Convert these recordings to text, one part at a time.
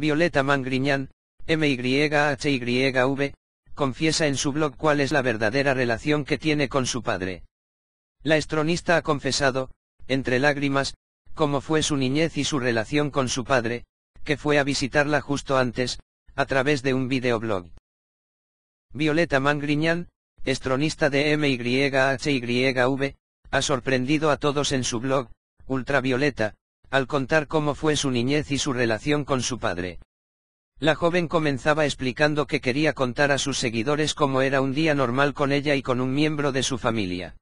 Violeta Mangriñán, MYHYV, confiesa en su blog cuál es la verdadera relación que tiene con su padre. La estronista ha confesado, entre lágrimas, cómo fue su niñez y su relación con su padre, que fue a visitarla justo antes, a través de un videoblog. Violeta Mangriñán, estronista de MYHYV, ha sorprendido a todos en su blog, Ultravioleta, al contar cómo fue su niñez y su relación con su padre. La joven comenzaba explicando que quería contar a sus seguidores cómo era un día normal con ella y con un miembro de su familia.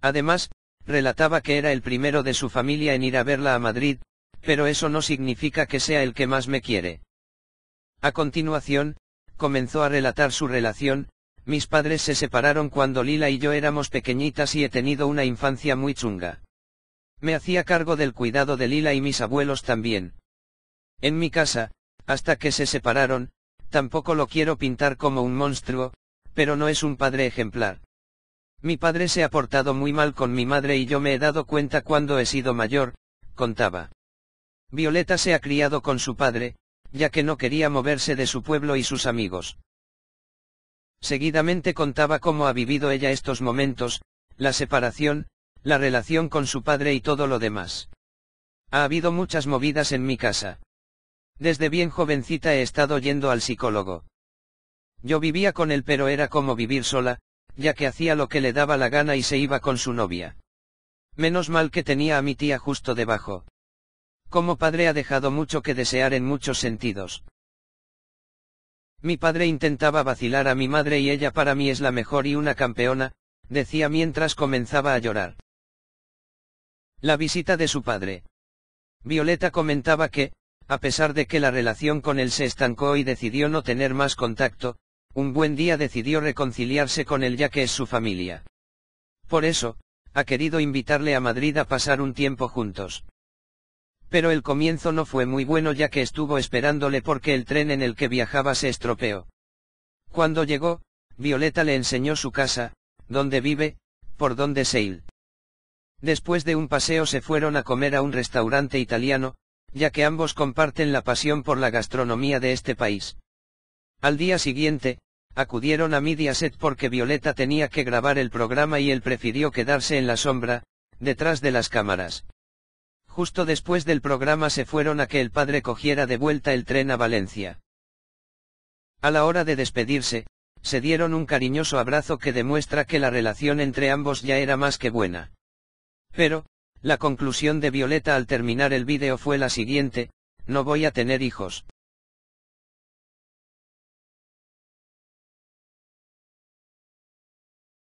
Además, relataba que era el primero de su familia en ir a verla a Madrid, pero eso no significa que sea el que más me quiere. A continuación, comenzó a relatar su relación, mis padres se separaron cuando Lila y yo éramos pequeñitas y he tenido una infancia muy chunga. Me hacía cargo del cuidado de Lila y mis abuelos también. En mi casa, hasta que se separaron, tampoco lo quiero pintar como un monstruo, pero no es un padre ejemplar. Mi padre se ha portado muy mal con mi madre y yo me he dado cuenta cuando he sido mayor, contaba. Violeta se ha criado con su padre, ya que no quería moverse de su pueblo y sus amigos. Seguidamente contaba cómo ha vivido ella estos momentos, la separación, la relación con su padre y todo lo demás. Ha habido muchas movidas en mi casa. Desde bien jovencita he estado yendo al psicólogo. Yo vivía con él pero era como vivir sola, ya que hacía lo que le daba la gana y se iba con su novia. Menos mal que tenía a mi tía justo debajo. Como padre ha dejado mucho que desear en muchos sentidos. Mi padre intentaba vacilar a mi madre y ella para mí es la mejor y una campeona, decía mientras comenzaba a llorar. La visita de su padre. Violeta comentaba que, a pesar de que la relación con él se estancó y decidió no tener más contacto, un buen día decidió reconciliarse con él ya que es su familia. Por eso, ha querido invitarle a Madrid a pasar un tiempo juntos. Pero el comienzo no fue muy bueno ya que estuvo esperándole porque el tren en el que viajaba se estropeó. Cuando llegó, Violeta le enseñó su casa, donde vive, por dónde se il. Después de un paseo se fueron a comer a un restaurante italiano, ya que ambos comparten la pasión por la gastronomía de este país. Al día siguiente, acudieron a Mediaset porque Violeta tenía que grabar el programa y él prefirió quedarse en la sombra, detrás de las cámaras. Justo después del programa se fueron a que el padre cogiera de vuelta el tren a Valencia. A la hora de despedirse, se dieron un cariñoso abrazo que demuestra que la relación entre ambos ya era más que buena. Pero, la conclusión de Violeta al terminar el vídeo fue la siguiente, no voy a tener hijos.